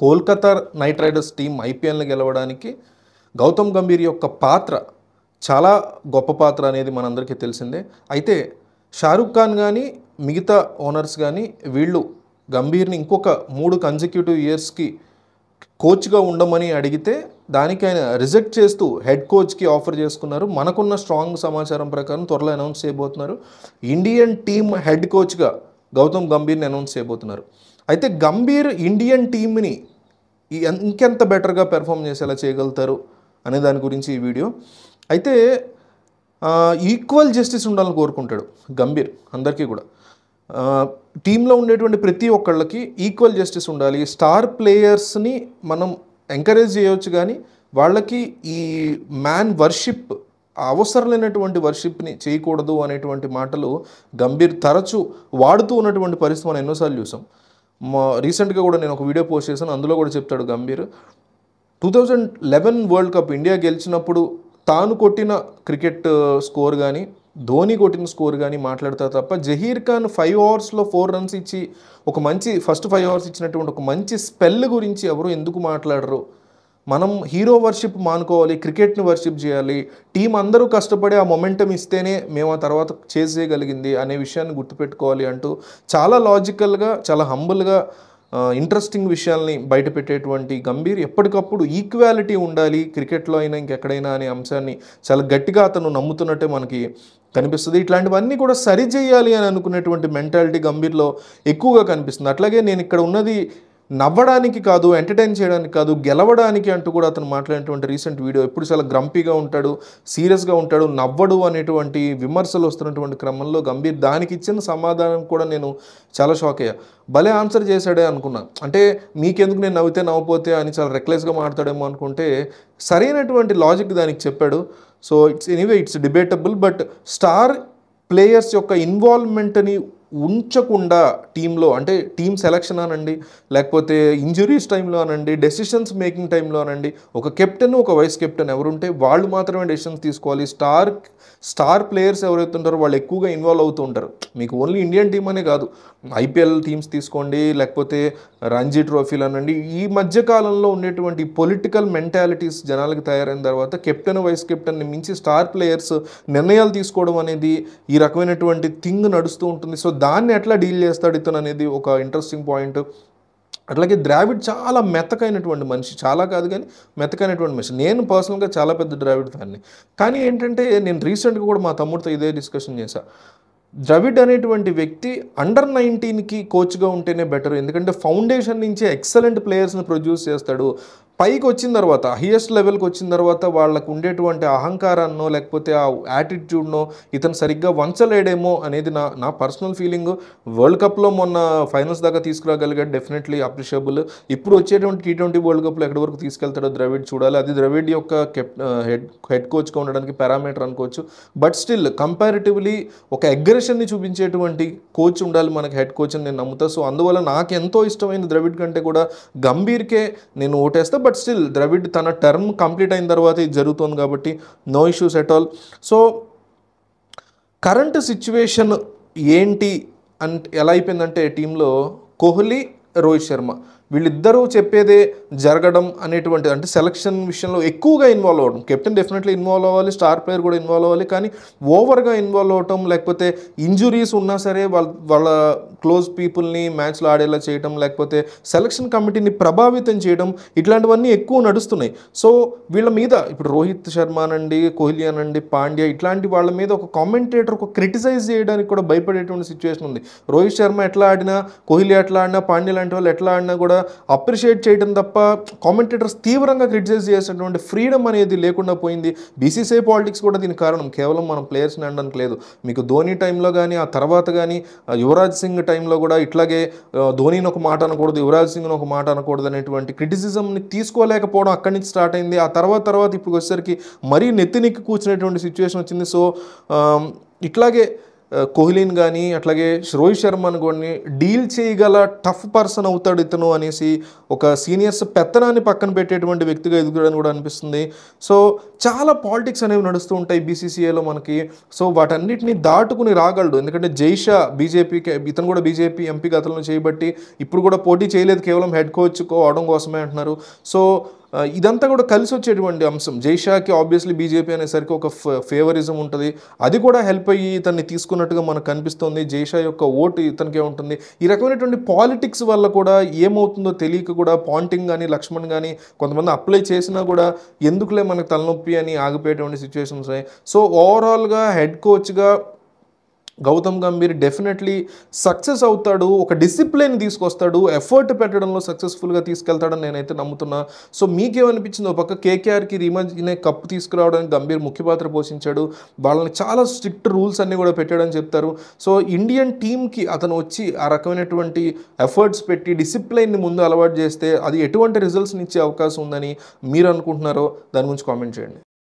Kolkata Knight Riders team ఐపీఎల్ని గెలవడానికి గౌతమ్ గంభీర్ యొక్క పాత్ర చాలా గొప్ప పాత్ర అనేది మనందరికీ తెలిసిందే అయితే షారుఖ్ ఖాన్ కానీ మిగతా ఓనర్స్ కానీ వీళ్ళు గంభీర్ని ఇంకొక మూడు కన్జిక్యూటివ్ ఇయర్స్కి కోచ్గా ఉండమని అడిగితే దానికి ఆయన రిజెక్ట్ చేస్తూ హెడ్ కోచ్కి ఆఫర్ చేసుకున్నారు మనకున్న స్ట్రాంగ్ సమాచారం ప్రకారం త్వరలో అనౌన్స్ చేయబోతున్నారు ఇండియన్ టీమ్ హెడ్ కోచ్గా గౌతమ్ గంభీర్ని అనౌన్స్ చేయబోతున్నారు అయితే గంభీర్ ఇండియన్ టీమ్ని ఇంకెంత బెటర్గా పెర్ఫామ్ చేసేలా చేయగలుగుతారు అనే దాని గురించి ఈ వీడియో అయితే ఈక్వల్ జస్టిస్ ఉండాలని కోరుకుంటాడు గంభీర్ అందరికీ కూడా టీంలో ఉండేటువంటి ప్రతి ఒక్కళ్ళకి ఈక్వల్ జస్టిస్ ఉండాలి స్టార్ ప్లేయర్స్ని మనం ఎంకరేజ్ చేయవచ్చు కానీ వాళ్ళకి ఈ మ్యాన్ వర్షిప్ అవసరం లేనటువంటి వర్షిప్ని చేయకూడదు అనేటువంటి మాటలు గంభీర్ తరచూ వాడుతూ ఉన్నటువంటి పరిస్థితి మనం ఎన్నోసార్లు చూసాం మా రీసెంట్గా కూడా నేను ఒక వీడియో పోస్ట్ చేశాను అందులో కూడా చెప్తాడు Gambhir two thousand eleven world cup India గెలిచినప్పుడు తాను కొట్టిన క్రికెట్ స్కోర్ కానీ ధోని కొట్టిన స్కోర్ కానీ మాట్లాడతా తప్ప జహీర్ ఖాన్ ఫైవ్ అవర్స్లో ఫోర్ రన్స్ ఇచ్చి ఒక మంచి ఫస్ట్ ఫైవ్ అవర్స్ ఇచ్చినటువంటి ఒక మంచి స్పెల్ గురించి ఎవరు ఎందుకు మాట్లాడరు మనం హీరో వర్షిప్ మానుకోవాలి క్రికెట్ని వర్షిప్ చేయాలి టీం అందరూ కష్టపడి ఆ మొమెంటం ఇస్తేనే మేము ఆ తర్వాత చేసేయగలిగింది అనే విషయాన్ని గుర్తుపెట్టుకోవాలి అంటూ చాలా లాజికల్గా చాలా హంబుల్గా ఇంట్రెస్టింగ్ విషయాల్ని బయటపెట్టేటువంటి గంభీర్ ఎప్పటికప్పుడు ఈక్వాలిటీ ఉండాలి క్రికెట్లో అయినా ఇంకెక్కడైనా అనే అంశాన్ని చాలా గట్టిగా అతను నమ్ముతున్నట్టే మనకి కనిపిస్తుంది ఇట్లాంటివన్నీ కూడా సరిచేయాలి అని అనుకునేటువంటి మెంటాలిటీ గంభీర్లో ఎక్కువగా కనిపిస్తుంది అట్లాగే నేను ఇక్కడ ఉన్నది నవ్వడానికి కాదు ఎంటర్టైన్ చేయడానికి కాదు గెలవడానికి అంటూ కూడా అతను మాట్లాడినటువంటి రీసెంట్ వీడియో ఎప్పుడు చాలా గ్రంపీగా ఉంటాడు సీరియస్గా ఉంటాడు నవ్వడు అనేటువంటి విమర్శలు వస్తున్నటువంటి క్రమంలో గంభీర్ దానికి ఇచ్చిన సమాధానం కూడా నేను చాలా షాక్ అయ్యా భలే ఆన్సర్ చేశాడే అనుకున్నా అంటే మీకెందుకు నేను నవ్వితే నవ్వపోతే అని చాలా రెక్లెస్గా మాట్లాడేమో అనుకుంటే సరైనటువంటి లాజిక్ దానికి చెప్పాడు so it's anyway it's debatable but star players యొక్క ఇన్వాల్వ్మెంట్ని ఉంచకుండా టీంలో అంటే టీం సెలక్షన్ అనండి లేకపోతే ఇంజురీస్ టైంలో అనండి డెసిషన్స్ మేకింగ్ టైంలో అనండి ఒక కెప్టెన్ ఒక వైస్ కెప్టెన్ ఎవరుంటే వాళ్ళు మాత్రమే డెసిషన్స్ తీసుకోవాలి స్టార్ స్టార్ ప్లేయర్స్ ఎవరైతే ఉంటారో వాళ్ళు ఎక్కువగా ఇన్వాల్వ్ అవుతూ ఉంటారు మీకు ఓన్లీ ఇండియన్ టీం అనే కాదు ఐపీఎల్ టీమ్స్ తీసుకోండి లేకపోతే రంజీ ట్రోఫీలు అనండి ఈ మధ్య కాలంలో ఉండేటువంటి పొలిటికల్ మెంటాలిటీస్ జనాలకు తయారైన తర్వాత కెప్టెన్ వైస్ కెప్టెన్ని మించి స్టార్ ప్లేయర్స్ నిర్ణయాలు తీసుకోవడం అనేది ఈ రకమైనటువంటి థింగ్ నడుస్తూ ఉంటుంది సో దాన్ని ఎట్లా డీల్ చేస్తాడు ఇతను అనేది ఒక ఇంట్రెస్టింగ్ పాయింట్ అట్లాగే ద్రావిడ్ చాలా మెత్తకైనటువంటి మనిషి చాలా కాదు కానీ మెత్తకైనటువంటి మనిషి నేను పర్సనల్గా చాలా పెద్ద ద్రావిడ్ ఫ్యాన్ని కానీ ఏంటంటే నేను రీసెంట్గా కూడా మా తమ్ముడితో ఇదే డిస్కషన్ చేశాను ద్రవిడ్ అనేటువంటి వ్యక్తి అండర్ నైన్టీన్కి కోచ్గా ఉంటేనే బెటర్ ఎందుకంటే ఫౌండేషన్ నుంచి ఎక్సలెంట్ ప్లేయర్స్ని ప్రొడ్యూస్ చేస్తాడు పైకి వచ్చిన తర్వాత హయ్యెస్ట్ లెవెల్కి వచ్చిన తర్వాత వాళ్ళకు ఉండేటువంటి అహంకారాన్నో లేకపోతే ఆ యాటిట్యూడ్నో ఇతను సరిగ్గా వంచలేడేమో అనేది నా నా పర్సనల్ ఫీలింగ్ వరల్డ్ కప్లో మొన్న ఫైనల్స్ దాకా తీసుకురాగలిగాడు డెఫినెట్లీ అప్రిషియబుల్ ఇప్పుడు వచ్చేటువంటి టీ ట్వంటీ వరల్డ్ కప్లో ఎక్కడి వరకు తీసుకెళ్తాడో ద్రవిడ్ చూడాలి అది ద్రవిడ్ యొక్క హెడ్ హెడ్ కోచ్గా ఉండడానికి పారామీటర్ అనుకోవచ్చు బట్ స్టిల్ కంపారిటివ్లీ ఒక అగ్రెషన్ని చూపించేటువంటి కోచ్ ఉండాలి మనకి హెడ్ కోచ్ అని నేను నమ్ముతా సో అందువల్ల నాకు ఎంతో ఇష్టమైన ద్రవిడ్ కంటే కూడా గంభీర్కే నేను ఓటేస్తా బట్ బట్ స్టిల్ ద్రవిడ్ తన టర్మ్ కంప్లీట్ అయిన తర్వాత ఇది జరుగుతుంది కాబట్టి no issues at all so current situation ఏంటి అంటే ఎలా అయిపోయిందంటే టీంలో కోహ్లీ రోహిత్ శర్మ వీళ్ళిద్దరూ చెప్పేదే జరగడం అనేటువంటి అంటే సెలక్షన్ విషయంలో ఎక్కువగా ఇన్వాల్వ్ అవ్వడం కెప్టెన్ డెఫినెట్లీ ఇన్వాల్వ్ అవ్వాలి స్టార్ ప్లేయర్ కూడా ఇన్వాల్వ్ అవ్వాలి కానీ ఓవర్గా ఇన్వాల్వ్ అవ్వటం లేకపోతే ఇంజురీస్ ఉన్నా సరే వాళ్ళ వాళ్ళ క్లోజ్ పీపుల్ని మ్యాచ్లో ఆడేలా చేయడం లేకపోతే సెలక్షన్ కమిటీని ప్రభావితం చేయడం ఇట్లాంటివన్నీ ఎక్కువ నడుస్తున్నాయి సో వీళ్ళ మీద ఇప్పుడు రోహిత్ శర్మ అనండి కోహ్లీ అనండి పాండ్యా ఇట్లాంటి వాళ్ళ మీద ఒక కామెంటేటర్ ఒక క్రిటిసైజ్ చేయడానికి కూడా భయపడేటువంటి సిచ్యువేషన్ ఉంది రోహిత్ శర్మ ఎట్లా ఆడినా కోహ్లీ ఎట్లా ఆడినా పాండ్యా లాంటి వాళ్ళు ఎట్లా ఆడినా కూడా అప్రిషియేట్ చేయడం తప్ప కామెంటేటర్స్ తీవ్రంగా క్రిటిసైజ్ చేసినటువంటి ఫ్రీడమ్ అనేది లేకుండా పోయింది బీసీసీఐ పాలిటిక్స్ కూడా దీనికి కారణం కేవలం మనం ప్లేయర్స్ని అనడానికి లేదు మీకు ధోని టైంలో కానీ ఆ తర్వాత కానీ యువరాజ్ సింగ్ టైంలో కూడా ఇట్లాగే ధోనిని ఒక మాట అనకూడదు యువరాజ్ సింగ్ని ఒక మాట అనకూడదు అనేటువంటి క్రిటిసిజంని తీసుకోలేకపోవడం అక్కడి నుంచి స్టార్ట్ అయింది ఆ తర్వాత తర్వాత ఇప్పుడు వచ్చేసరికి మరీ నెత్తినిక్కి కూర్చునేటువంటి సిచ్యువేషన్ వచ్చింది సో ఇట్లాగే కోహ్లీని కానీ అట్లాగే రోహిత్ శర్మను కానీ డీల్ చేయగల టఫ్ పర్సన్ అవుతాడు ఇతను అనేసి ఒక సీనియర్స్ పెత్తనాన్ని పక్కన పెట్టేటువంటి వ్యక్తిగా ఎదుగుతాడని కూడా అనిపిస్తుంది సో చాలా పాలిటిక్స్ అనేవి నడుస్తూ ఉంటాయి బీసీసీఏలో మనకి సో వాటన్నిటిని దాటుకుని రాగలడు ఎందుకంటే జైషా బీజేపీకి ఇతను కూడా బీజేపీ ఎంపీ గతంలో చేయబట్టి ఇప్పుడు కూడా పోటీ చేయలేదు కేవలం హెడ్ కోచ్ కోవడం కోసమే అంటున్నారు సో ఇదంతా కూడా కలిసి వచ్చేటువంటి అంశం జైషాకి ఆబ్వియస్లీ బీజేపీ అనేసరికి ఒక ఫేవరిజం ఉంటుంది అది కూడా హెల్ప్ అయ్యి ఇతన్ని తీసుకున్నట్టుగా మనకు కనిపిస్తుంది జైషా యొక్క ఓటు ఇతనికే ఉంటుంది ఈ రకమైనటువంటి పాలిటిక్స్ వల్ల కూడా ఏమవుతుందో తెలియక కూడా పాంటింగ్ కానీ లక్ష్మణ్ కానీ కొంతమంది అప్లై చేసినా కూడా ఎందుకులే మనకు తలనొప్పి అని ఆగిపోయేటువంటి సిచ్యువేషన్స్ సో ఓవరాల్గా హెడ్ కోచ్గా గౌతమ్ గంభీర్ డెఫినెట్లీ సక్సెస్ అవుతాడు ఒక డిసిప్లిన్ తీసుకొస్తాడు ఎఫర్ట్ పెట్టడంలో సక్సెస్ఫుల్గా తీసుకెళ్తాడని నేనైతే నమ్ముతున్నా సో మీకేమనిపించింది ఒక పక్క కేకేఆర్కి రీమజ్నే కప్పు తీసుకురావడానికి గంభీర్ ముఖ్య పాత్ర పోషించాడు వాళ్ళని చాలా స్ట్రిక్ట్ రూల్స్ అన్నీ కూడా పెట్టాడని చెప్తారు సో ఇండియన్ టీమ్కి అతను వచ్చి ఆ రకమైనటువంటి ఎఫర్ట్స్ పెట్టి డిసిప్లైన్ని ముందు అలవాటు చేస్తే అది ఎటువంటి రిజల్ట్స్ని ఇచ్చే అవకాశం ఉందని మీరు అనుకుంటున్నారో దాని గురించి కామెంట్ చేయండి